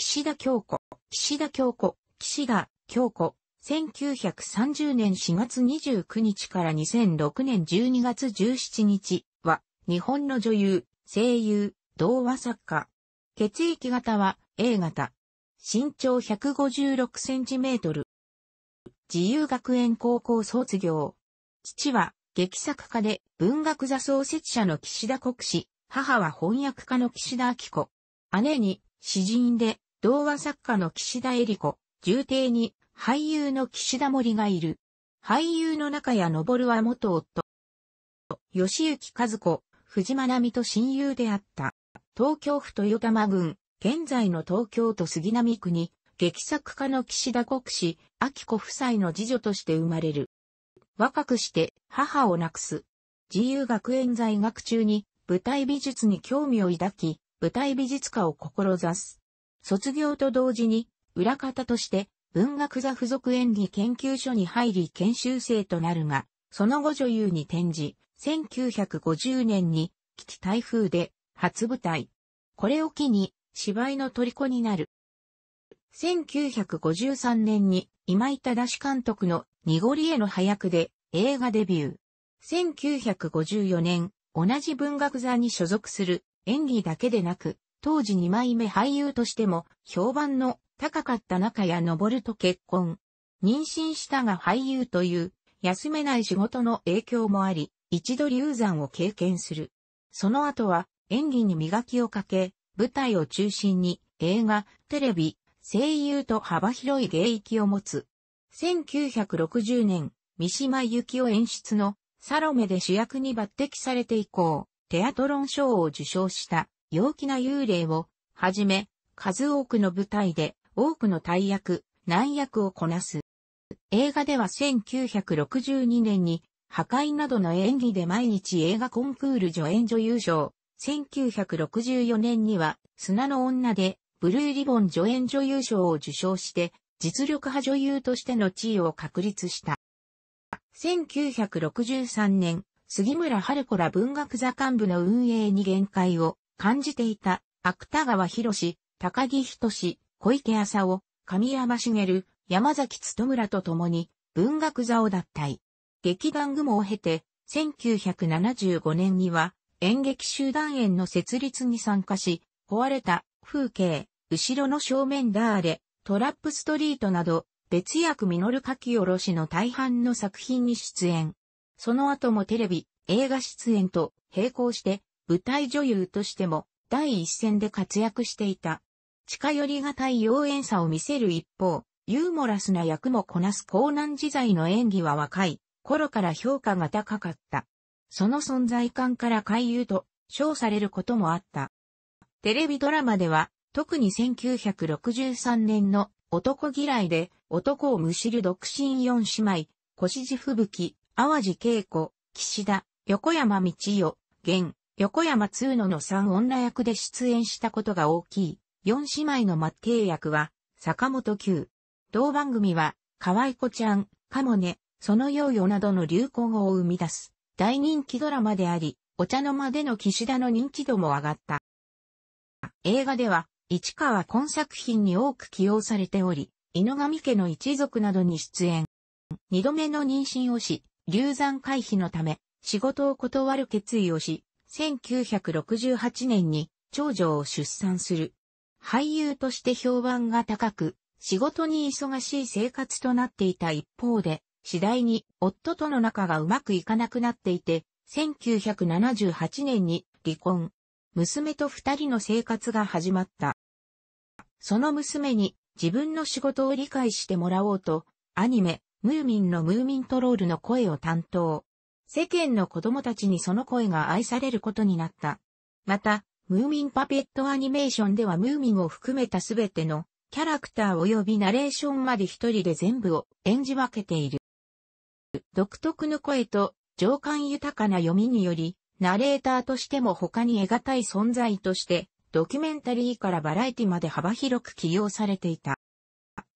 岸田京子、岸田京子、岸田京子、1930年4月29日から2006年12月17日は、日本の女優、声優、童話作家。血液型は A 型。身長156センチメートル。自由学園高校卒業。父は劇作家で文学座創設者の岸田国志。母は翻訳家の岸田明子。姉に詩人で童話作家の岸田恵理子、重邸に俳優の岸田森がいる。俳優の中谷昇は元夫。吉行和子、藤間奈美と親友であった。東京府豊玉郡、現在の東京都杉並区に、劇作家の岸田国史、明子夫妻の次女として生まれる。若くして母を亡くす。自由学園在学中に舞台美術に興味を抱き、舞台美術家を志す。卒業と同時に、裏方として、文学座附属演技研究所に入り研修生となるが、その後女優に転じ、1950年に、危機台風で、初舞台。これを機に、芝居の虜になる。1953年に、今井忠監督の、濁りへの早くで、映画デビュー。1954年、同じ文学座に所属する、演技だけでなく、当時2枚目俳優としても評判の高かった中谷昇と結婚。妊娠したが俳優という休めない仕事の影響もあり、一度流産を経験する。その後は演技に磨きをかけ、舞台を中心に映画、テレビ、声優と幅広い芸域を持つ。1960年、三島由紀夫演出のサロメで主役に抜擢されて以降、テアトロン賞を受賞した陽気な幽霊を、はじめ、数多くの舞台で多くの大役、難役をこなす。映画では1962年に、破壊などの演技で毎日映画コンクール助演女優賞、1964年には、砂の女で、ブルーリボン助演女優賞を受賞して、実力派女優としての地位を確立した。1963年、杉村春子ら文学座幹部の運営に限界を感じていた、芥川博士、高木仁小池浅尾、神山茂、山崎努らと共に、文学座を脱退。劇団雲を経て、1975年には、演劇集団演の設立に参加し、壊れた、風景、後ろの正面ダーレ、トラップストリートなど、別役実る書き下ろしの大半の作品に出演。その後もテレビ、映画出演と並行して舞台女優としても第一線で活躍していた。近寄りがたい妖艶さを見せる一方、ユーモラスな役もこなす高難時代の演技は若い頃から評価が高かった。その存在感から回遊と称されることもあった。テレビドラマでは、特に1963年の男嫌いで男をむしる独身四姉妹、越路吹雪、淡路恵子、岸田、横山道代、源、横山通野の三女役で出演したことが大きい、四姉妹の末ッ役は、坂本九。同番組は、可愛子ちゃん、かもね、そのようよなどの流行語を生み出す、大人気ドラマであり、お茶の間での岸田の認知度も上がった。映画では、市川今作品に多く起用されており、犬神家の一族などに出演。二度目の妊娠をし、流産回避のため、仕事を断る決意をし、1968年に長女を出産する。俳優として評判が高く、仕事に忙しい生活となっていた一方で、次第に夫との仲がうまくいかなくなっていて、1978年に離婚。娘と二人の生活が始まった。その娘に自分の仕事を理解してもらおうと、アニメ、ムーミンのムーミントロールの声を担当。世間の子供たちにその声が愛されることになった。また、ムーミンパペットアニメーションではムーミンを含めたすべてのキャラクター及びナレーションまで一人で全部を演じ分けている。独特の声と情感豊かな読みにより、ナレーターとしても他に得難い存在として、ドキュメンタリーからバラエティまで幅広く起用されていた。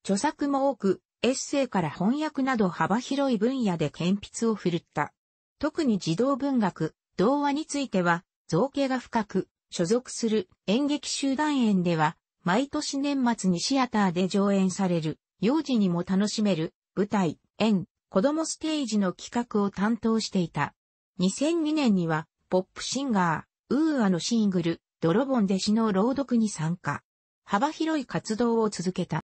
著作も多く、エッセイから翻訳など幅広い分野で顕筆を振るった。特に児童文学、童話については、造形が深く、所属する演劇集団園では、毎年年末にシアターで上演される、幼児にも楽しめる、舞台、園、子供ステージの企画を担当していた。2002年には、ポップシンガー、ウーアのシングル、泥棒弟子の朗読に参加。幅広い活動を続けた。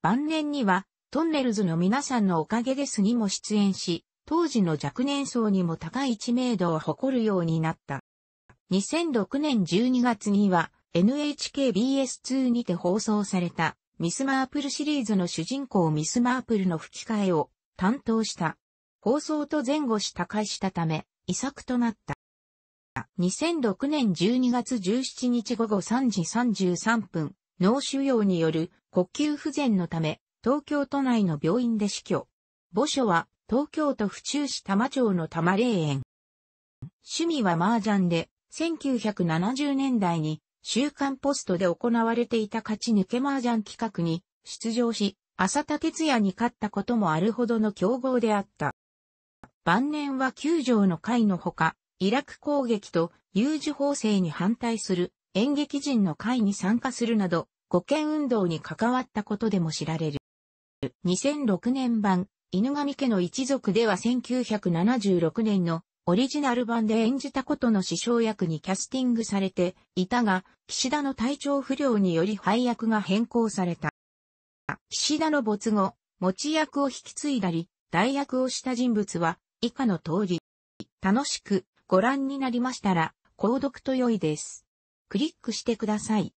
晩年には、トンネルズの皆さんのおかげですにも出演し、当時の若年層にも高い知名度を誇るようになった。2006年12月には NHKBS2 にて放送されたミス・マープルシリーズの主人公ミス・マープルの吹き替えを担当した。放送と前後し他界したため、遺作となった。2006年12月17日午後3時33分、脳腫瘍による呼吸不全のため、東京都内の病院で死去。墓所は東京都府中市多摩町の多摩霊園。趣味は麻雀で、1970年代に週刊ポストで行われていた勝ち抜け麻雀企画に出場し、浅田哲也に勝ったこともあるほどの強豪であった。晩年は九条の会のほか、イラク攻撃と有事法制に反対する演劇人の会に参加するなど、五憲運動に関わったことでも知られる。2006年版犬神家の一族では1976年のオリジナル版で演じたことの師匠役にキャスティングされていたが、岸田の体調不良により配役が変更された。岸田の没後、持ち役を引き継いだり、代役をした人物は以下の通り。楽しくご覧になりましたら、購読と良いです。クリックしてください。